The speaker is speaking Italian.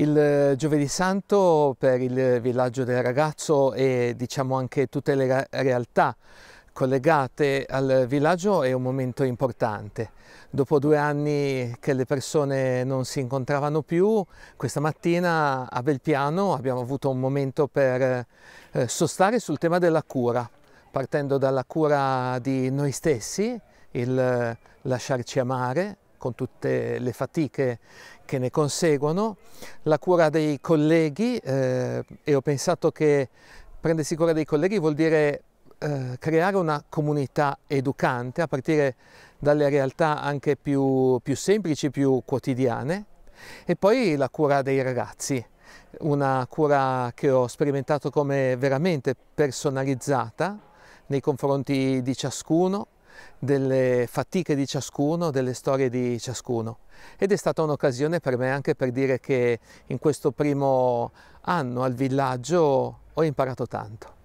Il eh, giovedì santo per il villaggio del ragazzo e diciamo anche tutte le realtà collegate al villaggio è un momento importante. Dopo due anni che le persone non si incontravano più, questa mattina a Belpiano abbiamo avuto un momento per eh, sostare sul tema della cura, partendo dalla cura di noi stessi, il eh, lasciarci amare, con tutte le fatiche che ne conseguono, la cura dei colleghi eh, e ho pensato che prendersi cura dei colleghi vuol dire eh, creare una comunità educante a partire dalle realtà anche più, più semplici, più quotidiane e poi la cura dei ragazzi una cura che ho sperimentato come veramente personalizzata nei confronti di ciascuno, delle fatiche di ciascuno, delle storie di ciascuno. Ed è stata un'occasione per me anche per dire che in questo primo anno al villaggio ho imparato tanto.